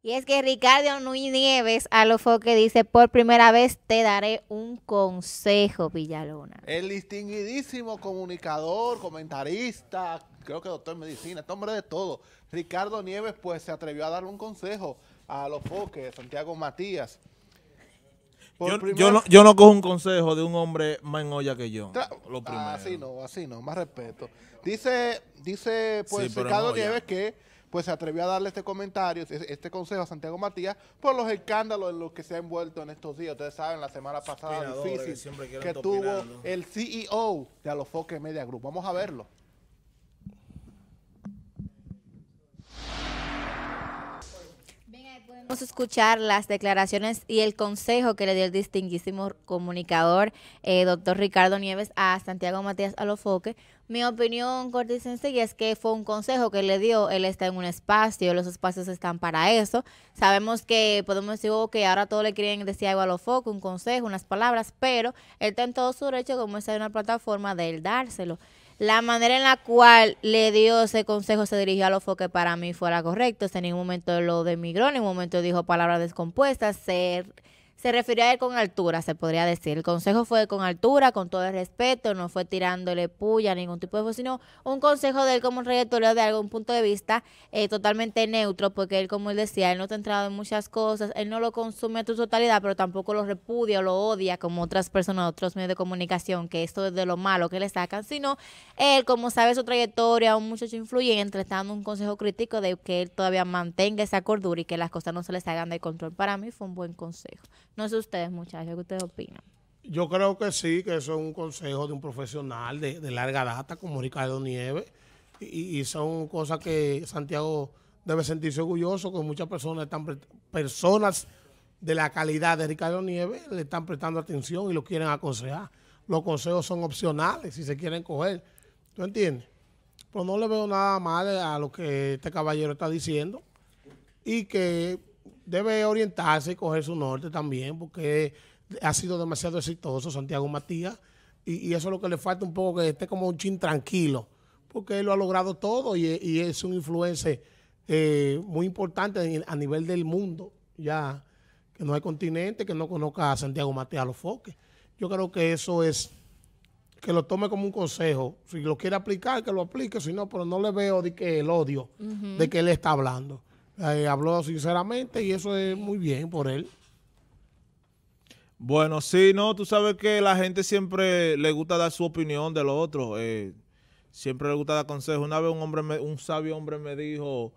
Y es que Ricardo Núñez Nieves a los que dice, por primera vez te daré un consejo, Villalona. El distinguidísimo comunicador, comentarista, creo que doctor en medicina, este hombre de todo. Ricardo Nieves pues se atrevió a dar un consejo a los foques, Santiago Matías. Yo, no, cojo un consejo de un hombre más en olla que yo. Lo primero. Así no, así no, más respeto. Dice, dice pues Ricardo Nieves que pues se atrevió a darle este comentario, este consejo a Santiago Matías por los escándalos en los que se ha envuelto en estos días. Ustedes saben, la semana pasada difícil que, que tuvo el CEO de Alofoque Media Group. Vamos a verlo. Vamos a escuchar las declaraciones y el consejo que le dio el distinguísimo comunicador, eh, doctor Ricardo Nieves, a Santiago Matías Alofoque. Mi opinión corta es que fue un consejo que le dio. Él está en un espacio, los espacios están para eso. Sabemos que podemos decir, oh, que ahora todos le quieren decir algo a Alofoque, un consejo, unas palabras, pero él está en todo su derecho, como es una plataforma, de él dárselo la manera en la cual le dio ese consejo, se dirigió a lo que para mí fuera correcto. en ningún momento lo demigró, en ningún momento dijo palabras descompuestas, Ser se refirió a él con altura, se podría decir. El consejo fue con altura, con todo el respeto, no fue tirándole puya, ningún tipo de sino un consejo de él como trayectoria de algún punto de vista eh, totalmente neutro, porque él, como él decía, él no está entrado en muchas cosas, él no lo consume en su totalidad, pero tampoco lo repudia o lo odia como otras personas, otros medios de comunicación, que esto es de lo malo que le sacan, sino él, como sabe su trayectoria, un muchacho influyente, entre dando un consejo crítico de que él todavía mantenga esa cordura y que las cosas no se le salgan de control. Para mí fue un buen consejo. No sé ustedes, muchachos, ¿qué ustedes opinan? Yo creo que sí, que eso es un consejo de un profesional de, larga data como Ricardo Nieves. Y, son cosas que Santiago debe sentirse orgulloso, que muchas personas están personas de la calidad de Ricardo Nieves le están prestando atención y lo quieren aconsejar. Los consejos son opcionales si se quieren coger. ¿Tú entiendes? Pero no le veo nada mal a lo que este caballero está diciendo y que debe orientarse y coger su norte también, porque ha sido demasiado exitoso Santiago Matías, y, eso es lo que le falta un poco, que esté como un chin tranquilo, porque él lo ha logrado todo y, es un influencer eh, muy importante a nivel del mundo, ya que no hay continente que no conozca a Santiago Matías a los foques. Yo creo que eso es que lo tome como un consejo. Si lo quiere aplicar, que lo aplique, si no, pero no le veo de que el odio de que él está hablando. Eh, habló sinceramente y eso es muy bien por él. Bueno, sí, no, tú sabes que la gente siempre le gusta dar su opinión de los otros. Eh, siempre le gusta dar consejos. Una vez un hombre, un sabio hombre me dijo,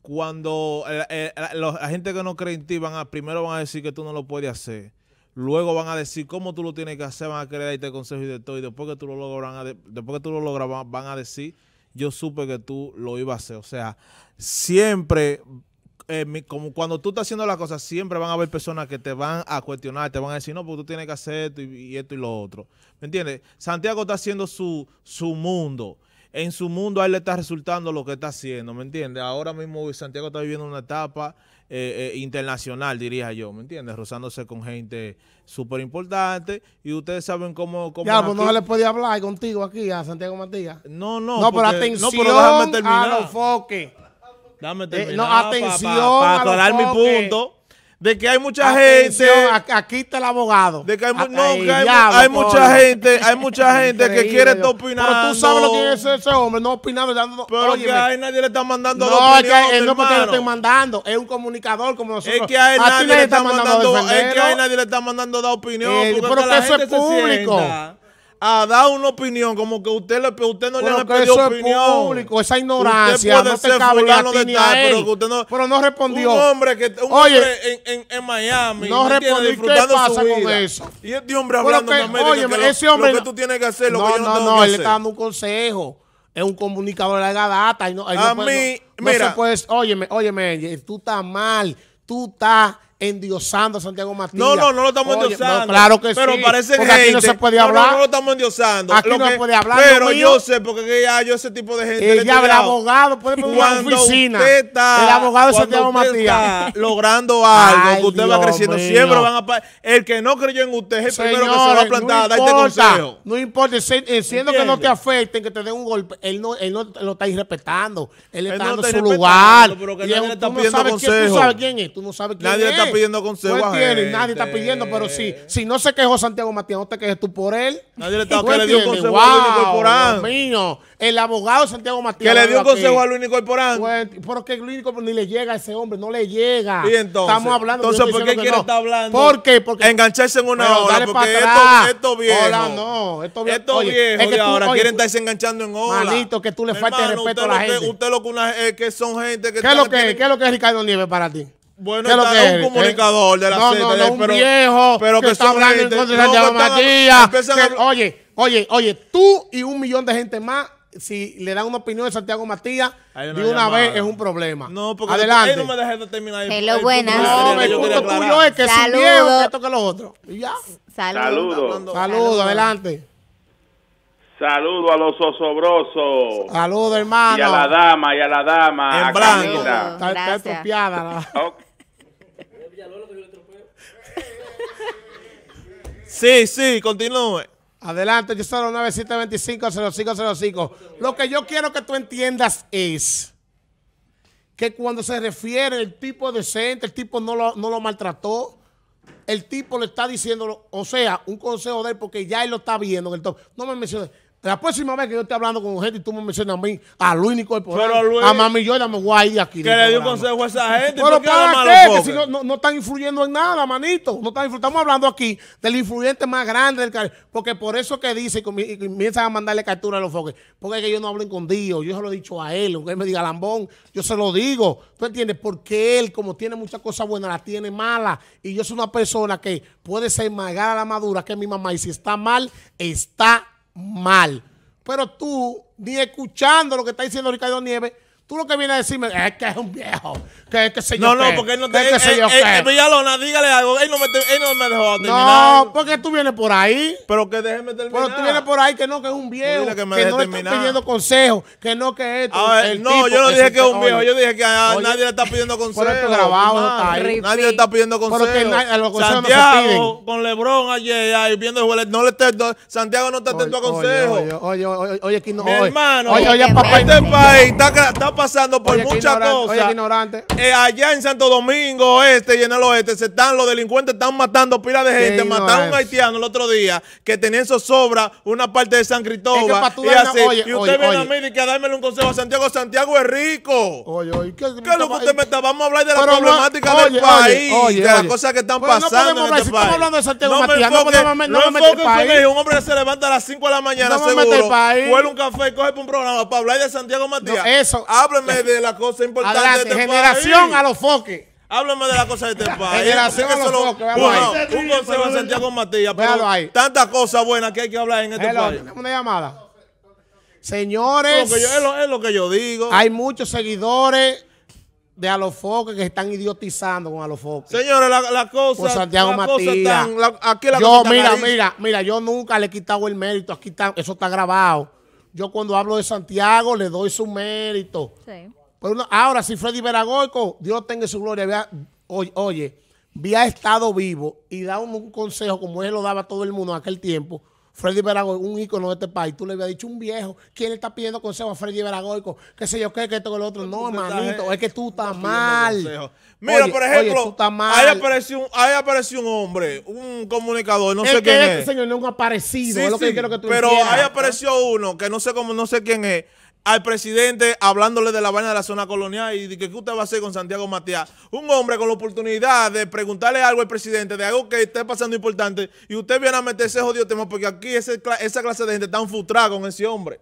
cuando eh, la gente que no cree en ti, van a, primero van a decir que tú no lo puedes hacer. Luego van a decir cómo tú lo tienes que hacer, van a querer darte consejos y de todo. Y después que tú lo logras, después que tú lo logras, van a decir yo supe que tú lo ibas a hacer. O sea, siempre, eh, como cuando tú estás haciendo las cosas, siempre van a haber personas que te van a cuestionar, te van a decir, no, porque tú tienes que hacer esto y, esto y lo otro. ¿Me entiendes? Santiago está haciendo su, su mundo en su mundo a él le está resultando lo que está haciendo, ¿me entiendes? Ahora mismo Santiago está viviendo una etapa eh, eh, internacional, diría yo, ¿me entiendes? Rozándose con gente súper importante y ustedes saben cómo... cómo ya, pues, no le podía hablar contigo aquí a Santiago Matías. No, no. No, pero atención déjame terminar. Eh, a terminar. no, atención Para aclarar mi punto de que hay mucha gente. Aquí está el abogado. De que hay, no, hay, mucha gente, hay mucha gente que quiere estar opinando. Pero tú sabes lo que es ese hombre, no opinando. pero que nadie le está mandando no, opinión, es que él no porque lo mandando, es un comunicador como nosotros. Es que a nadie, le está, mandando, es que a nadie le está mandando la opinión. Eh, porque pero que, la eso es público a dar una opinión como que usted, le, usted no le ha pedido eso opinión. Es público, esa ignorancia. Usted puede no ser te fulano de tal, pero que usted no, pero no respondió. Un hombre que un hombre en, en, en, Miami no respondió. ¿Qué pasa con eso? Y este hombre hablando que, lo, que tú tienes que hacer, lo no, que yo no, no, no, él le está dando un consejo. Es un comunicador de larga data. Y no, a no mí, puede, mira. Se puede, óyeme, óyeme, tú estás mal. Tú estás endiosando a Santiago Matías. No, no, no lo estamos endiosando. claro que sí. Pero parece que aquí no se puede hablar. No, lo estamos endiosando. Aquí no se puede hablar. Pero yo sé, porque ya yo ese tipo de gente. el abogado, puede poner una oficina. está, el abogado de Santiago usted logrando algo, que usted va creciendo. Siempre van a. El que no creyó en usted es el primero que se va a plantar. No este importa, darte consejo. No importa, eh, siendo que no te afecten, que te den un golpe. Él no, él no lo está irrespetando. Él está dando su lugar. Pero que nadie le está pidiendo Tú sabes quién es. Tú no sabes quién es pidiendo consejo a Nadie está pidiendo, pero si, si no se quejó Santiago Matías, no te quejes tú por él. Nadie le, está, que dio consejo a Luis Corporán. mío, el abogado Santiago Matías. Que le dio consejo a Luis Corporán. ¿Por pero Luis Corporán ni le llega a ese hombre, no le llega. Estamos hablando entonces ¿por qué quiere no. estar hablando? ¿Por qué? Porque engancharse en una hora, porque esto, esto viejo. Hola, no, esto viejo. Esto oye, viejo ahora quieren estarse enganchando en hora. Manito, que tú le faltes respeto a la gente. Usted lo que una, eh, que son gente que ¿Qué lo que es lo que es Ricardo Nieves para ti? Bueno, es un comunicador de la no, no, no, pero, viejo pero que, que está hablando se de Santiago Matías. Oye, oye, oye, tú y un millón de gente más si le dan una opinión de Santiago Matías, de una vez es un problema. No, porque Adelante. no me dejes de terminar. El, Hello, No, te punto tuyo es que es un viejo que toca los Y ya. Saludos. Saludos. adelante. Saludos a los osobrosos. Saludos, hermano. Y a la dama, y a la dama. En blanco. Está, estropeada. La... Sí, sí, continúe. Adelante, yo solo 9725-0505. Lo que yo quiero que tú entiendas es que cuando se refiere el tipo decente, el tipo no lo, no lo maltrató, el tipo le está diciendo, o sea, un consejo de él, porque ya él lo está viendo en el top. No me menciones la próxima vez que yo esté hablando con gente y tú me mencionas a mí, a Luis Nicol a Mami ya me voy a ir aquí. Que le dio consejo a esa gente. no, están influyendo en nada, manito. No Estamos hablando aquí del influyente más grande del Porque por eso que dice y comienzan a mandarle captura a los foques. Porque es que yo no hablen con Dios. Yo se lo he dicho a él. Aunque él me diga lambón, yo se lo digo. ¿Tú entiendes? Porque él, como tiene muchas cosas buenas, las tiene malas. Y yo soy una persona que puede ser malgada a la madura que mi mamá. Y si está mal, está mal mal. Pero tú, ni escuchando lo que está diciendo Ricardo Nieves, Tú lo que vienes a decirme es que es un viejo. Que, es que se No, no, porque él no te. es que se Villalona, dígale algo. Él no, me, él no me dejó terminar. No, porque tú vienes por ahí. Pero que déjeme terminar. Pero tú vienes por ahí que no, que es un viejo. Que, me no terminar. le pidiendo consejos. Que no, que esto. A ver, no, yo no dije que es un viejo. Yo dije que nadie le está pidiendo consejos. Por grabado, está ahí. Nadie le está pidiendo consejos. Pero que a los consejos Santiago, no se con Lebron ayer, ahí viendo el no le está. Santiago no está atento a consejos. Oye, oye, oye, aquí no. Mi hermano, oye, oye, papá. está pasando por muchas cosas. Eh, allá en Santo Domingo Este y en el Oeste se están, los delincuentes están matando pila de gente. Mataron a un haitiano el otro día que tenía en sobra una parte de San Cristóbal. y, así, y usted oye, viene a mí y que dármele un consejo a Santiago. Santiago es rico. Oye, oye, ¿qué, que usted me está? Vamos a hablar de la problemática del país, de las cosas que están pasando en este país. hablando de Santiago no me no podemos un hombre que se levanta a las 5 de la mañana, este seguro, huele un café y coge para un programa para hablar de Santiago Matías. eso. Ah, hábleme de la cosa importante de este generación país. a los foques. Háblame de la cosa de este país. Generación a los foques. bueno, Un consejo a Santiago Matías. Pero ahí. Tantas cosas buenas que hay que hablar en este país. Una llamada. Señores. es, lo, que yo digo. Hay muchos seguidores de Alofoque que están idiotizando con Alofoque. Señores, la, la cosa. Con Santiago la Matías. yo, mira, mira, mira, yo nunca le he quitado el mérito. Aquí está, eso está grabado yo cuando hablo de Santiago le doy su mérito. Sí. Pero ahora, si Freddy Veragoico, Dios tenga su gloria, había, oye, oye, había estado vivo y da un, un, consejo como él lo daba a todo el mundo en aquel tiempo, Freddy Veragoico, un ícono de este país, tú le habías dicho un viejo, ¿quién está pidiendo consejo a Freddy Veragoico? ¿Qué sé yo qué? Que esto el otro. No, hermanito, eh, es que tú estás mal. Mira, por ejemplo, Ahí, apareció un, hombre, un comunicador, no sé quién este es. Este señor no ha aparecido, Pero ahí apareció uno que no sé cómo, no sé quién es al presidente hablándole de la vaina de la zona colonial y de que qué usted va a hacer con Santiago Matías. Un hombre con la oportunidad de preguntarle algo al presidente de algo que esté pasando importante y usted viene a meterse jodido tema porque aquí esa clase de gente está frustrada con ese hombre.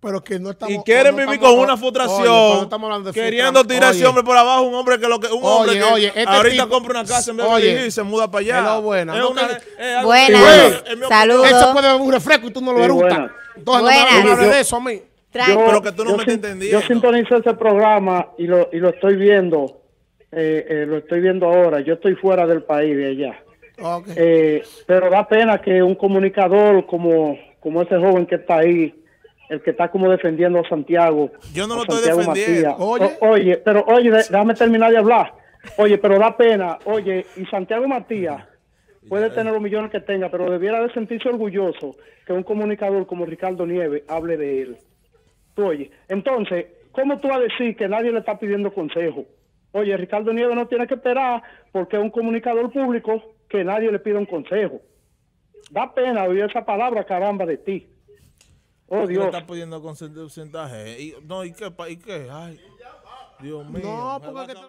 Pero que no estamos, y quieren vivir con una frustración queriendo tirar a ese hombre por abajo un hombre que lo que un hombre que este ahorita compra una casa en vez y se muda para allá buena. es una, saludos eso puede ser un reflejo y tú no lo eructas entonces no me de eso a mí yo, Pero sintonizo ese programa y lo, estoy viendo. Eh, eh, lo estoy viendo ahora. Yo estoy fuera del país de allá. Eh, pero da pena que un comunicador como, como ese joven que está ahí, el que está como defendiendo a Santiago. Yo no lo estoy Oye. pero oye, déjame terminar de hablar. Oye, pero da pena. Oye, y Santiago Matías puede tener los millones que tenga, pero debiera de sentirse orgulloso que un comunicador como Ricardo Nieves hable de él oye. Entonces, ¿cómo tú vas a decir que nadie le está pidiendo consejo? Oye, Ricardo Nieves no tiene que esperar porque es un comunicador público que nadie le pide un consejo. Da pena oír esa palabra, caramba, de ti. Oh, Dios. Le está pidiendo consejo eh, no, ¿y qué? Dios mío.